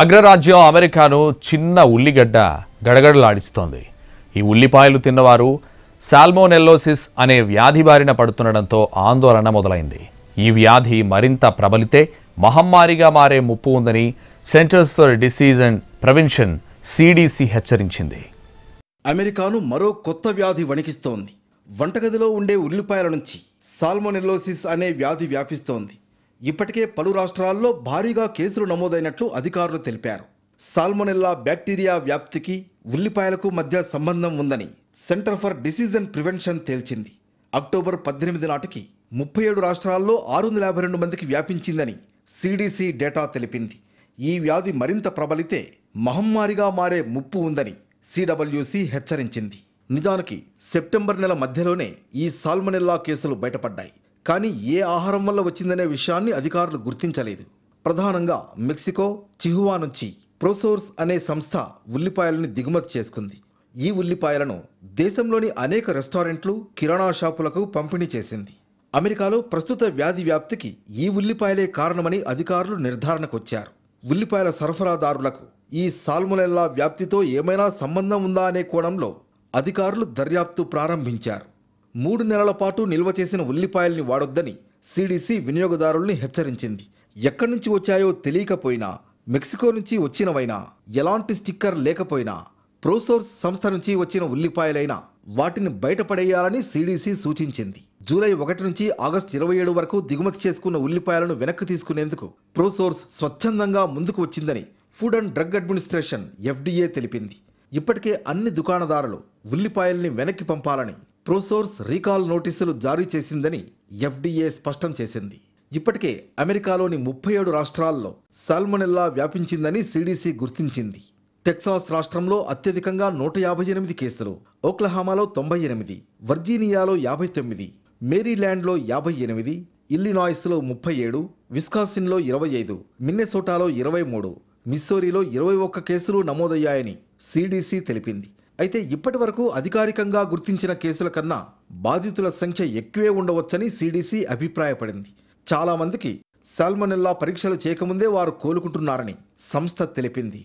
అగ్రరాజ్యం అమెరికాను చిన్న ఉల్లిగడ్డ గడగడలాడిస్తోంది ఈ ఉల్లిపాయలు తిన్నవారు సాల్మోనెల్లోసిస్ అనే వ్యాధి బారిన పడుతుండడంతో ఆందోళన మొదలైంది ఈ వ్యాధి మరింత ప్రబలితే మహమ్మారిగా మారే ముప్పు ఉందని centers for disease and prevention CDC హెచ్చరించింది అమెరికాను మరో కొత్త వ్యాధి వణికిస్తోంది వంటగదిలో ఉండే ఉల్లిపాయల నుంచి సాల్మోనెల్లోసిస్ అనే వ్యాధి వ్యాపిస్తోంది ఇప్పటికే పలు రాష్ట్రాల్లో భారీగా కేసులు నమోదైనట్లు అధికారులు తెలిపారు సాల్మొనెల్లా బ్యాక్టీరియా వ్యాప్తికి ఉల్లిపాయలకు మధ్య సంబంధం ఉందని center for disease and prevention తేల్చింది అక్టోబర్ పద్దెనిమిది నాటికి ముప్పై ఏడు రాష్ట్రాల్లో ఆరు వందల యాభై రెండు మందికి వ్యాపించిందని సిడిసి డేటా తెలిపింది ఈ వ్యాధి మరింత ప్రబలితే మహమ్మారిగా మారే ముప్పు ఉందని సిడబ్ల్యూసి హెచ్చరించింది నిజానికి సెప్టెంబర్ నెల మధ్యలోనే ఈ సాల్మనెల్లా కేసులు బయటపడ్డాయి కానీ ఏ ఆహారం వల్ల వచ్చిందనే విషయాన్ని అధికారులు గుర్తించలేదు ప్రధానంగా మెక్సికో చిహువా నుంచి ప్రోసోర్స్ అనే సంస్థ ఉల్లిపాయలని దిగుమతి చేసుకుంది ఈ ఉల్లిపాయలను దేశంలోని అనేక రెస్టారెంట్లు కిరాణా షాపులకు పంపిణీ చేసింది అమెరికాలో ప్రస్తుత వ్యాధి వ్యాప్తికి ఈ ఉల్లిపాయలే కారణమని అధికారులు నిర్ధారణకు వచ్చారు ఉల్లిపాయల సరఫరాదారులకు ఈ సాల్ములెల్లా వ్యాప్తితో ఏమైనా సంబంధం ఉందా అనే కోణంలో అధికారులు దర్యాప్తు ప్రారంభించారు మూడు నెలల పాటు నిల్వ చేసిన ఉల్లిపాయల్ని వాడొద్దని సిడిసి వినియోగదారుల్ని హెచ్చరించింది ఎక్కడి నుంచి వచ్చాయో తెలియకపోయినా మెక్సికో నుంచి వచ్చినవైనా ఎలాంటి స్టిక్కర్ లేకపోయినా ప్రోసోర్స్ సంస్థ నుంచి వచ్చిన ఉల్లిపాయలైనా వాటిని బయటపడేయాలని సిడిసి సూచించింది జూలై ఒకటి నుంచి ఆగస్టు ఇరవై ఏడు వరకు దిగుమతి చేసుకున్న ఉల్లిపాయలను వెనక్కి తీసుకునేందుకు ప్రోసోర్స్ స్వచ్ఛందంగా ముందుకు వచ్చిందని food and drug administration FDA తెలిపింది ఇప్పటికే అన్ని దుకాణదారులు ఉల్లిపాయల్ని వెనక్కి పంపాలని ప్రోసోర్స్ రీకాల్ నోటీసులు జారీ చేసిందని ఎఫ్డీఏ స్పష్టం చేసింది ఇప్పటికే అమెరికాలోని ముప్పై ఏడు రాష్ట్రాల్లో సాల్మొనెల్లా వ్యాపించిందని సిడీసీ గుర్తించింది టెక్సాస్ రాష్ట్రంలో అత్యధికంగా నూట యాభై ఎనిమిది కేసులు ఓక్లహామాలో తొంభై ఎనిమిది వర్జీనియాలో యాభై తొమ్మిది మేరీల్యాండ్లో యాభై ఎనిమిది ఇల్లినాయిస్లో ముప్పై ఏడు విస్కాసిన్లో ఇరవై ఐదు మిన్నెసోటాలో ఇరవై మూడు మిస్సోరీలో ఇరవై ఒక్క కేసులు నమోదయ్యాయని సిడీసీ తెలిపింది అయితే ఇప్పటి వరకు అధికారికంగా గుర్తించిన కేసుల కన్నా బాధితుల సంఖ్య ఎక్కువే ఉండవచ్చని సీడీసీ అభిప్రాయపడింది చాలామందికి సాల్మనెల్లా పరీక్షలు చేయకముందే వారు కోలుకుంటున్నారని సంస్థ తెలిపింది